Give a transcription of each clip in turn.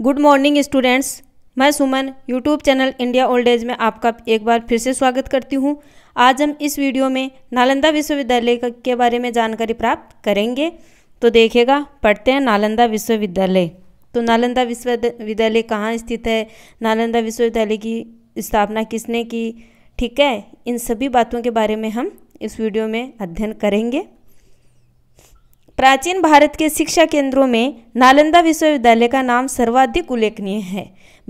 good morning students मैं Suman YouTube channel India old age में आपका एक बार फिर से स्वागत करती हूँ आज हम इस वीडियो में नालंदा विश्वविद्यालय के बारे में जानकारी प्राप्त करेंगे तो देखिएगा पढ़ते हैं नालंदा विश्वविद्यालय तो नालंदा विश्वविद्यालय कहाँ स्थित है नालंदा विश्वविद्यालय की स्थापना किसने की ठीक है इन सभी बातों के बारे में हम इस वीडियो में अध्ययन करेंगे प्राचीन भारत के शिक्षा केंद्रों में नालंदा विश्वविद्यालय का नाम सर्वाधिक उल्लेखनीय है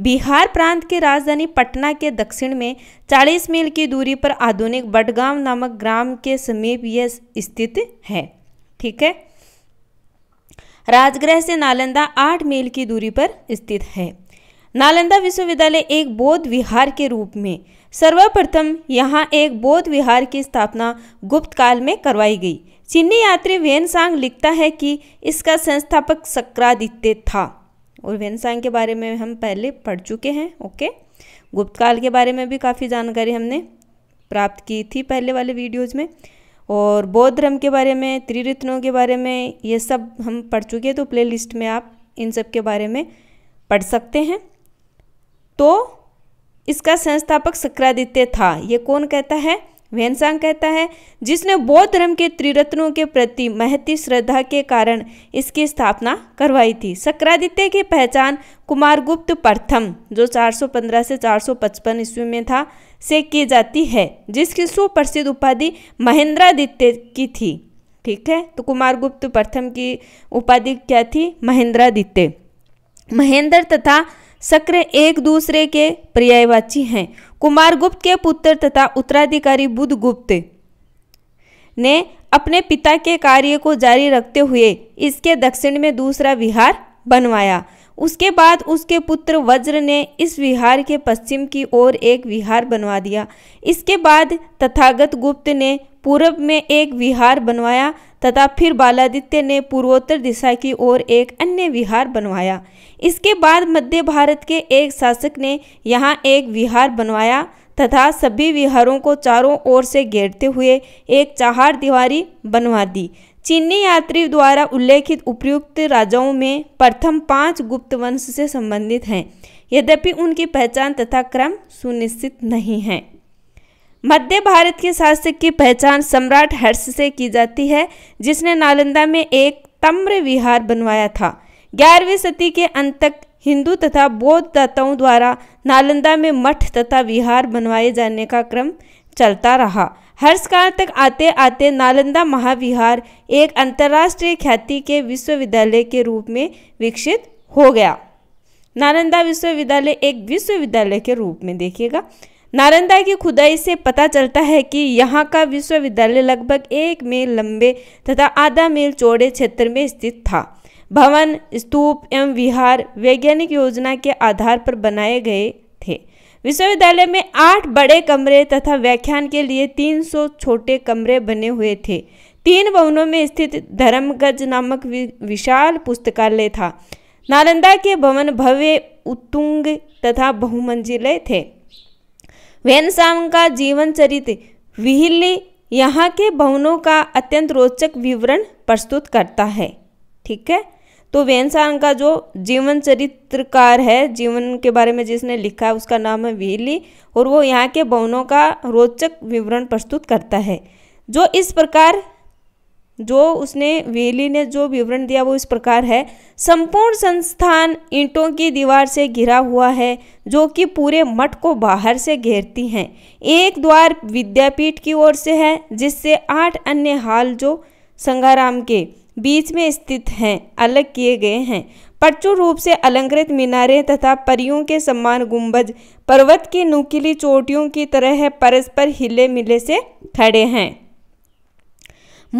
बिहार प्रांत की राजधानी पटना के दक्षिण में 40 मील की दूरी पर आधुनिक बडगांव नामक ग्राम के समीप यह स्थित है ठीक है राजगृह से नालंदा 8 मील की दूरी पर स्थित है नालंदा विश्वविद्यालय एक बौद्ध विहार के रूप में सर्वप्रथम यहाँ एक बौद्ध विहार की स्थापना गुप्त काल में करवाई गई चीनी यात्री वेनसांग लिखता है कि इसका संस्थापक सक्रादित्य था और वेनसांग के बारे में हम पहले पढ़ चुके हैं ओके गुप्त काल के बारे में भी काफ़ी जानकारी हमने प्राप्त की थी पहले वाले वीडियोज़ में और बौद्ध धर्म के बारे में त्रिरत्नों के बारे में ये सब हम पढ़ चुके हैं तो प्ले में आप इन सब के बारे में पढ़ सकते हैं तो इसका संस्थापक सक्रादित्य था ये कौन कहता है वेनसांग कहता है जिसने बौद्ध धर्म के त्रिरत्नों के प्रति महती श्रद्धा के कारण इसकी स्थापना करवाई थी शक्रादित्य की पहचान कुमारगुप्त प्रथम जो 415 से 455 ईस्वी में था से की जाती है जिसकी सुप्रसिद्ध उपाधि महेंद्रादित्य की थी ठीक है तो कुमारगुप्त प्रथम की उपाधि क्या थी महेंद्रादित्य महेंद्र तथा सक्र एक दूसरे के पर्यायवाची हैं कुमार गुप्त के पुत्र तथा उत्तराधिकारी बुद्ध गुप्त ने अपने पिता के कार्य को जारी रखते हुए इसके दक्षिण में दूसरा विहार बनवाया उसके बाद उसके पुत्र वज्र ने इस विहार के पश्चिम की ओर एक विहार बनवा दिया इसके बाद तथागत गुप्त ने पूर्व में एक विहार बनवाया तथा फिर बालादित्य ने पूर्वोत्तर दिशा की ओर एक अन्य विहार बनवाया इसके बाद मध्य भारत के एक शासक ने यहाँ एक विहार बनवाया तथा सभी विहारों को चारों ओर से घेरते हुए एक चार दीवारी बनवा दी चीनी यात्री द्वारा उल्लेखित उपयुक्त राजाओं में प्रथम पांच गुप्त वंश से संबंधित हैं यद्यपि उनकी पहचान तथा क्रम सुनिश्चित नहीं है मध्य भारत के शासक की पहचान सम्राट हर्ष से की जाती है जिसने नालंदा में एक तम्र विहार बनवाया था ग्यारहवीं सदी के अंत तक हिंदू तथा बौद्ध दाताओं द्वारा नालंदा में मठ तथा विहार बनवाए जाने का क्रम चलता रहा हर्ष काल तक आते आते नालंदा महाविहार एक अंतर्राष्ट्रीय ख्याति के विश्वविद्यालय के रूप में विकसित हो गया नालंदा विश्वविद्यालय एक विश्वविद्यालय के रूप में देखिएगा नालंदा की खुदाई से पता चलता है कि यहाँ का विश्वविद्यालय लगभग एक मील लंबे तथा आधा मील चौड़े क्षेत्र में स्थित था भवन स्तूप एवं विहार वैज्ञानिक योजना के आधार पर बनाए गए थे विश्वविद्यालय में आठ बड़े कमरे तथा व्याख्यान के लिए 300 छोटे कमरे बने हुए थे तीन भवनों में स्थित धर्मगज नामक विशाल पुस्तकालय था नालंदा के भवन भव्य उत्तुंग तथा बहुमंजिले थे वेनसाम का जीवन चरित्र विहिली यहाँ के भवनों का अत्यंत रोचक विवरण प्रस्तुत करता है ठीक है तो वेनसांग का जो जीवन चरित्रकार है जीवन के बारे में जिसने लिखा है उसका नाम है विहिली और वो यहाँ के भवनों का रोचक विवरण प्रस्तुत करता है जो इस प्रकार जो उसने वेली ने जो विवरण दिया वो इस प्रकार है संपूर्ण संस्थान ईंटों की दीवार से घिरा हुआ है जो कि पूरे मठ को बाहर से घेरती हैं एक द्वार विद्यापीठ की ओर से है जिससे आठ अन्य हाल जो संगाराम के बीच में स्थित हैं अलग किए गए हैं प्रचुर रूप से अलंकृत मीनारें तथा परियों के सम्मान गुंबज पर्वत की नुकीली चोटियों की तरह परस्पर हिले मिले से खड़े हैं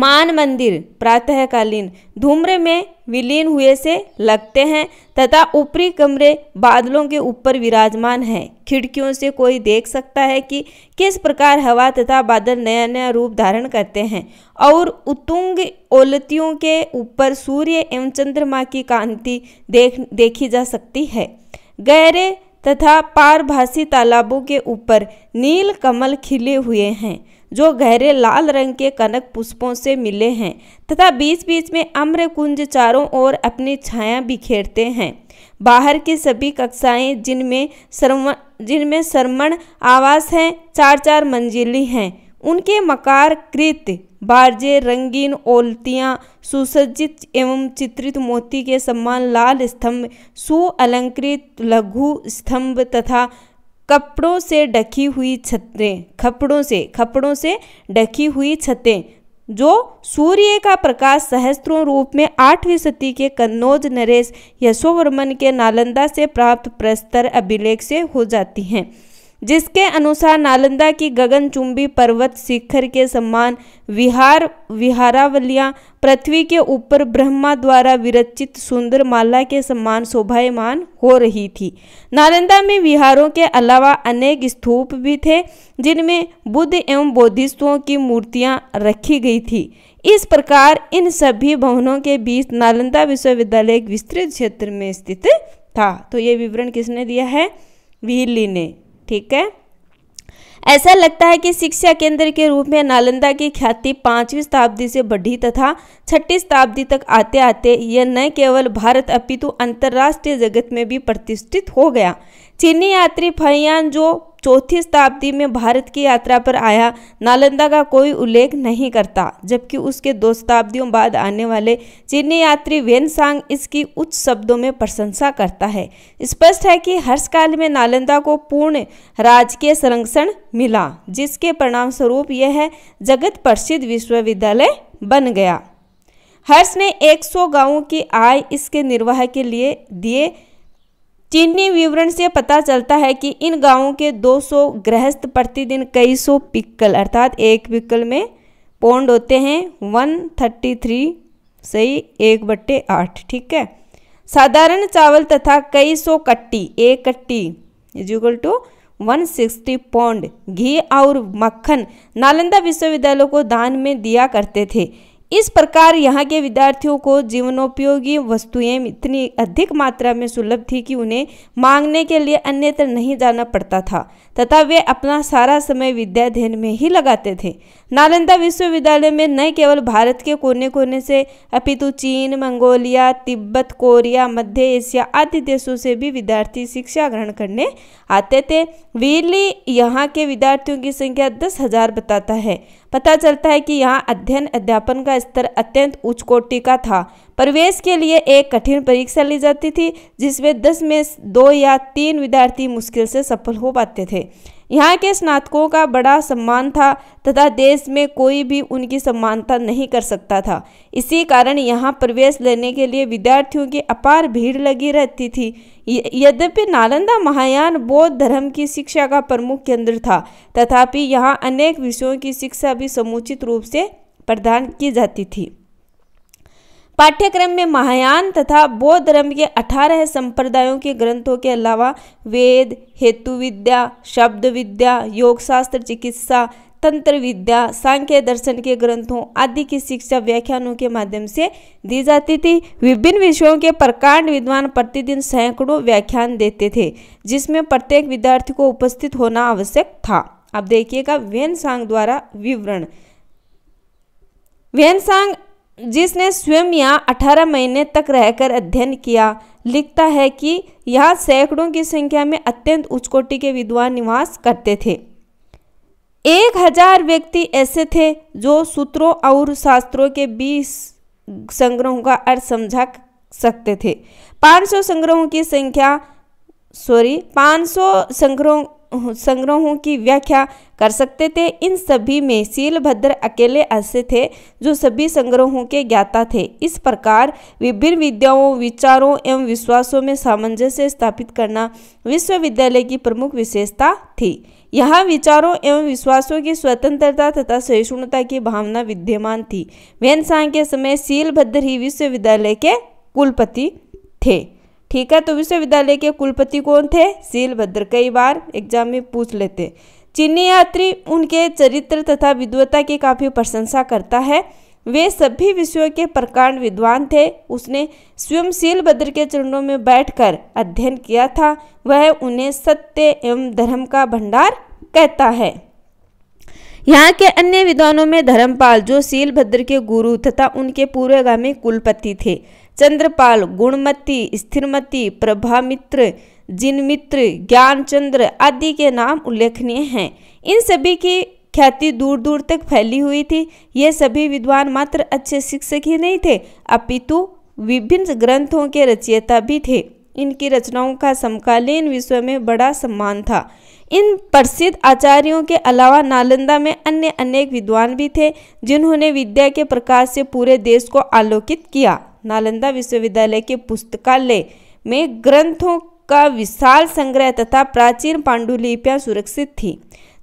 मान मंदिर प्रातःकालीन धूम्र में विलीन हुए से लगते हैं तथा ऊपरी कमरे बादलों के ऊपर विराजमान हैं खिड़कियों से कोई देख सकता है कि किस प्रकार हवा तथा बादल नया नया रूप धारण करते हैं और उतुंग ओलतियों के ऊपर सूर्य एवं चंद्रमा की कांति देख देखी जा सकती है गहरे तथा पारभाषी तालाबों के ऊपर नील कमल खिले हुए हैं जो गहरे लाल रंग के कनक पुष्पों से मिले हैं तथा बीच बीच में अम्र कुंज चारों ओर अपनी छाया बिखेरते हैं बाहर की सभी कक्षाएं जिनमें श्रवण जिनमें श्रवण आवास हैं चार चार मंजिली हैं उनके मकार कृत बारजे रंगीन ओलतियाँ सुसज्जित एवं चित्रित मोती के सम्मान लाल स्तंभ सुअलंकृत लघु स्तंभ तथा कपड़ों से ढकी हुई छतें खपड़ों से खपड़ों से ढकी हुई छतें जो सूर्य का प्रकाश सहस्त्रों रूप में आठवीं सती के कन्नौज नरेश यशोवर्मन के नालंदा से प्राप्त प्रस्तर अभिलेख से हो जाती हैं जिसके अनुसार नालंदा की गगनचुंबी पर्वत शिखर के सम्मान विहार विहारावलियाँ पृथ्वी के ऊपर ब्रह्मा द्वारा विरचित सुंदर माला के सम्मान शोभायमान हो रही थी नालंदा में विहारों के अलावा अनेक स्तूप भी थे जिनमें बुद्ध एवं बोधिस्तुओं की मूर्तियाँ रखी गई थी इस प्रकार इन सभी भवनों के बीच नालंदा विश्वविद्यालय एक विस्तृत क्षेत्र में स्थित था तो ये विवरण किसने दिया है विहली ने ठीक है ऐसा लगता है कि शिक्षा केंद्र के रूप में नालंदा की ख्याति पांचवी शताब्दी से बढ़ी तथा छठी शताब्दी तक आते आते यह न केवल भारत अपितु अंतर्राष्ट्रीय जगत में भी प्रतिष्ठित हो गया चीनी यात्री फैयान जो चौथी शताब्दी में भारत की यात्रा पर आया नालंदा का कोई उल्लेख नहीं करता जबकि उसके दो शताब्दियों बाद आने वाले चीनी यात्री सांग इसकी उच्च शब्दों में प्रशंसा करता है स्पष्ट है कि हर्ष काल में नालंदा को पूर्ण राजकीय संरक्षण मिला जिसके परिणाम स्वरूप यह जगत प्रसिद्ध विश्वविद्यालय बन गया हर्ष ने 100 गांवों की आय इसके निर्वाह के लिए दिए चीनी विवरण से पता चलता है कि इन गांवों के 200 गृहस्थ प्रतिदिन कई सौ पिक्कल अर्थात एक पिक्कल में पौंड होते हैं 133 सही एक बट्टे आठ ठीक है साधारण चावल तथा कई सौ कट्टी एक कट्टी इक्वल टू 160 पौंड घी और मक्खन नालंदा विश्वविद्यालय को दान में दिया करते थे इस प्रकार यहाँ के विद्यार्थियों को जीवनोपयोगी वस्तुएं इतनी अधिक मात्रा में सुलभ थी कि उन्हें मांगने के लिए अन्यत्र नहीं जाना पड़ता था तथा वे अपना सारा समय विद्या अध्ययन में ही लगाते थे नालंदा विश्वविद्यालय में न केवल भारत के कोने कोने से अपितु चीन मंगोलिया तिब्बत कोरिया मध्य एशिया आदि देशों से भी विद्यार्थी शिक्षा ग्रहण करने आते थे वीरली यहाँ के विद्यार्थियों की संख्या दस हजार बताता है पता चलता है कि यहाँ अध्ययन अध्यापन का स्तर अत्यंत उच्च कोटि का था प्रवेश के लिए एक कठिन परीक्षा ली जाती थी जिसमें दस में दो या तीन विद्यार्थी मुश्किल से सफल हो पाते थे यहाँ के स्नातकों का बड़ा सम्मान था तथा देश में कोई भी उनकी समानता नहीं कर सकता था इसी कारण यहाँ प्रवेश लेने के लिए विद्यार्थियों की अपार भीड़ लगी रहती थी यद्यपि नालंदा महायान बौद्ध धर्म की शिक्षा का प्रमुख केंद्र था तथापि यहाँ अनेक विषयों की शिक्षा भी समुचित रूप से प्रदान की जाती थी पाठ्यक्रम में महायान तथा बौद्ध धर्म के अठारह संप्रदायों के ग्रंथों के अलावा वेद हेतु विद्या शब्द विद्या योगशास्त्र चिकित्सा तंत्र विद्या सांख्य दर्शन के ग्रंथों आदि की शिक्षा व्याख्यानों के माध्यम से दी जाती थी विभिन्न विषयों के प्रकांड विद्वान प्रतिदिन सैकड़ों व्याख्यान देते थे जिसमें प्रत्येक विद्यार्थी को उपस्थित होना आवश्यक था अब देखिएगा वेन सांग द्वारा विवरण वेनसांग जिसने स्वयं यहाँ अठारह महीने तक रहकर अध्ययन किया लिखता है कि यहाँ सैकड़ों की संख्या में अत्यंत उच्च कोटि के विद्वान निवास करते थे एक हजार व्यक्ति ऐसे थे जो सूत्रों और शास्त्रों के बीस संग्रहों का अर्थ समझा सकते थे 500 संग्रहों की संख्या सॉरी 500 संग्रहों संग्रहों की व्याख्या कर सकते थे इन सभी में शीलभद्र अकेले ऐसे थे जो सभी संग्रहों के ज्ञाता थे इस प्रकार विभिन्न विद्याओं विचारों एवं विश्वासों में सामंजस्य स्थापित करना विश्वविद्यालय की प्रमुख विशेषता थी यहाँ विचारों एवं विश्वासों की स्वतंत्रता तथा सहिष्णुता की भावना विद्यमान थी वेन के समय शीलभद्र ही विश्वविद्यालय के कुलपति थे ठीक है तो विश्वविद्यालय के कुलपति कौन थे सील भद्र कई बार एग्जाम में पूछ लेते चीनी यात्री उनके चरित्र तथा विद्वता की काफ़ी प्रशंसा करता है वे सभी विषयों के प्रकांड विद्वान थे उसने स्वयं शीलभद्र के चरणों में बैठकर अध्ययन किया था वह उन्हें सत्य एवं धर्म का भंडार कहता है यहाँ के अन्य विद्वानों में धर्मपाल जो शीलभद्र के गुरु तथा उनके पूर्वगामी कुलपति थे चंद्रपाल गुणमति स्थिरमती प्रभामित्र जिनमित्र ज्ञानचंद्र आदि के नाम उल्लेखनीय हैं इन सभी की ख्याति दूर दूर तक फैली हुई थी ये सभी विद्वान मात्र अच्छे शिक्षक ही नहीं थे अपितु विभिन्न ग्रंथों के रचयिता भी थे इनकी रचनाओं का समकालीन विश्व में बड़ा सम्मान था इन प्रसिद्ध आचार्यों के अलावा नालंदा में अन्य अनेक विद्वान भी थे जिन्होंने विद्या के प्रकाश से पूरे देश को आलोकित किया नालंदा विश्वविद्यालय के पुस्तकालय में ग्रंथों का विशाल संग्रह तथा प्राचीन पांडुलिपियां सुरक्षित थी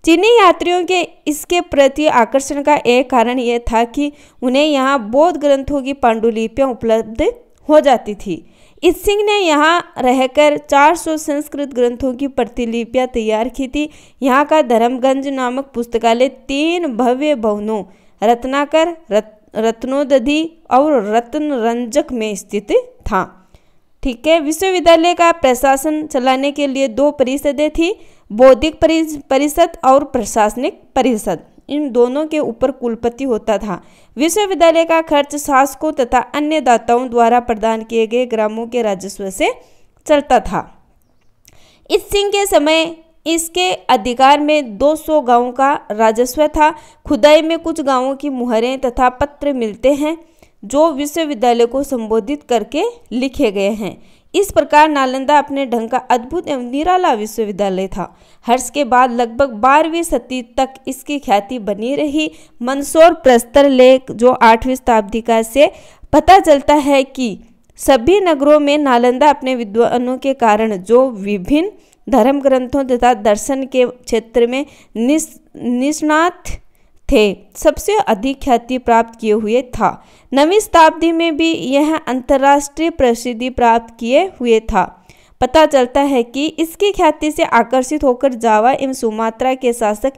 चीनी यात्रियों के इसके प्रति आकर्षण का एक कारण यह था कि उन्हें यहाँ बौद्ध ग्रंथों की पांडुलिपियाँ उपलब्ध हो जाती थी इस सिंह ने यहाँ रहकर 400 संस्कृत ग्रंथों की प्रतिलिपियाँ तैयार की थी यहाँ का धर्मगंज नामक पुस्तकालय तीन भव्य भवनों रत्नाकर रत रत्नोदधि और रत्न रंजक में स्थित था ठीक है विश्वविद्यालय का प्रशासन चलाने के लिए दो परिषदें थी बौद्धिक परिषद और प्रशासनिक परिषद इन दोनों के ऊपर कुलपति होता था विश्वविद्यालय का खर्च शासकों तथा अन्य दाताओं द्वारा प्रदान किए गए ग्रामों के राजस्व से चलता था इस सिंह के समय इसके अधिकार में 200 गांवों का राजस्व था खुदाई में कुछ गांवों की मुहरें तथा पत्र मिलते हैं जो विश्वविद्यालय को संबोधित करके लिखे गए हैं इस प्रकार नालंदा अपने ढंग का अद्भुत एवं निराला विश्वविद्यालय था हर्ष के बाद लगभग बारहवीं सदी तक इसकी ख्याति बनी रही मंदसौर प्रस्तर लेख जो आठवीं शताब्दी का से पता चलता है कि सभी नगरों में नालंदा अपने विद्वानों के कारण जो विभिन्न धर्म ग्रंथों तथा दर्शन के क्षेत्र में निष्णात थे सबसे अधिक ख्याति प्राप्त किए हुए था नवी शताब्दी में भी यह अंतर्राष्ट्रीय प्रसिद्धि प्राप्त किए हुए था पता चलता है कि इसकी ख्याति से आकर्षित होकर जावा एवं सुमात्रा के शासक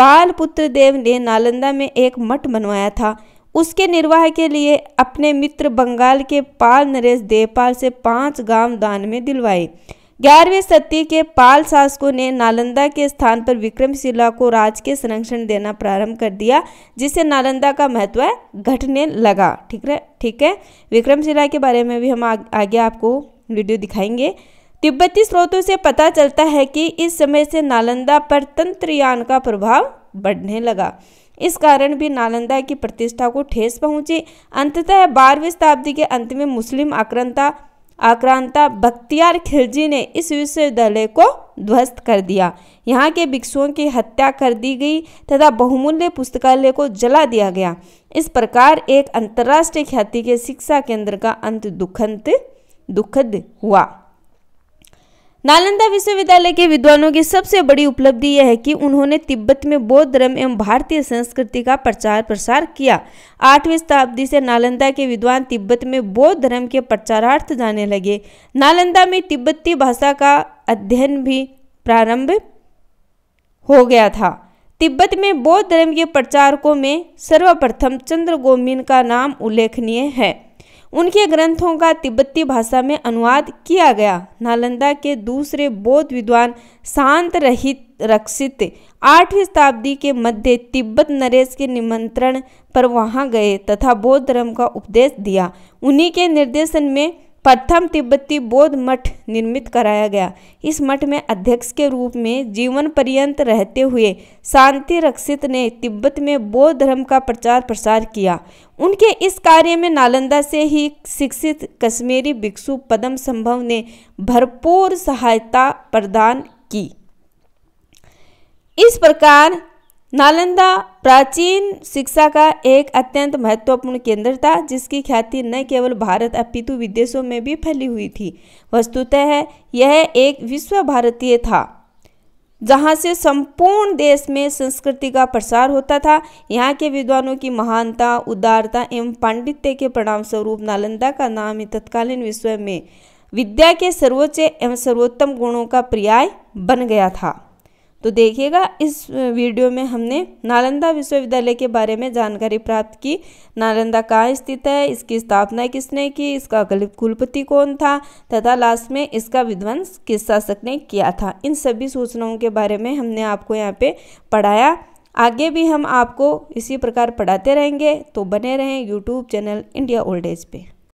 बाल पुत्र देव ने नालंदा में एक मठ बनवाया था उसके निर्वाह के लिए अपने मित्र बंगाल के पाल नरेश देवपाल से पांच गांव दान में दिलवाए ग्यारहवीं सती के पाल शासकों ने नालंदा के स्थान पर विक्रमशिला को राज के संरक्षण देना प्रारंभ कर दिया जिससे नालंदा का महत्व घटने लगा ठीक है ठीक है विक्रमशिला के बारे में भी हम आगे आपको वीडियो दिखाएंगे तिब्बती स्रोतों से पता चलता है कि इस समय से नालंदा पर तंत्रयान का प्रभाव बढ़ने लगा इस कारण भी नालंदा की प्रतिष्ठा को ठेस पहुंची अंततः बारहवीं शताब्दी के अंत में मुस्लिम आक्रंता आक्रांता बख्तियार खिलजी ने इस विश्वविद्यालय को ध्वस्त कर दिया यहाँ के भिक्षुओं की हत्या कर दी गई तथा बहुमूल्य पुस्तकालय को जला दिया गया इस प्रकार एक अंतर्राष्ट्रीय ख्याति के शिक्षा केंद्र का अंत दुखंत दुखद हुआ नालंदा विश्वविद्यालय के विद्वानों की सबसे बड़ी उपलब्धि यह है कि उन्होंने तिब्बत में बौद्ध धर्म एवं भारतीय संस्कृति का प्रचार प्रसार किया आठवीं शताब्दी से नालंदा के विद्वान तिब्बत में बौद्ध धर्म के प्रचारार्थ जाने लगे नालंदा में तिब्बती भाषा का अध्ययन भी प्रारंभ हो गया था तिब्बत में बौद्ध धर्म के प्रचारकों में सर्वप्रथम चंद्र का नाम उल्लेखनीय है उनके ग्रंथों का तिब्बती भाषा में अनुवाद किया गया नालंदा के दूसरे बौद्ध विद्वान शांत रहित रक्षित आठवीं शताब्दी के मध्य तिब्बत नरेश के निमंत्रण पर वहां गए तथा बौद्ध धर्म का उपदेश दिया उन्हीं के निर्देशन में प्रथम तिब्बती बौद्ध मठ निर्मित कराया गया इस मठ में अध्यक्ष के रूप में जीवन पर्यंत रहते हुए शांति रक्षित ने तिब्बत में बौद्ध धर्म का प्रचार प्रसार किया उनके इस कार्य में नालंदा से ही शिक्षित कश्मीरी भिक्षु पदम संभव ने भरपूर सहायता प्रदान की इस प्रकार नालंदा प्राचीन शिक्षा का एक अत्यंत महत्वपूर्ण केंद्र था जिसकी ख्याति न केवल भारत अपितु विदेशों में भी फैली हुई थी वस्तुतः यह एक विश्व भारतीय था जहाँ से संपूर्ण देश में संस्कृति का प्रसार होता था यहाँ के विद्वानों की महानता उदारता एवं पांडित्य के परिणाम स्वरूप नालंदा का नाम ही तत्कालीन विश्व में विद्या के सर्वोच्च एवं सर्वोत्तम गुणों का पर्याय बन गया था तो देखिएगा इस वीडियो में हमने नालंदा विश्वविद्यालय के बारे में जानकारी प्राप्त की नालंदा कहाँ स्थित है इसकी स्थापना किसने की इसका कुलपति कौन था तथा लास्ट में इसका विध्वंस किस शासक ने किया था इन सभी सूचनाओं के बारे में हमने आपको यहाँ पे पढ़ाया आगे भी हम आपको इसी प्रकार पढ़ाते रहेंगे तो बने रहें YouTube channel India old age पे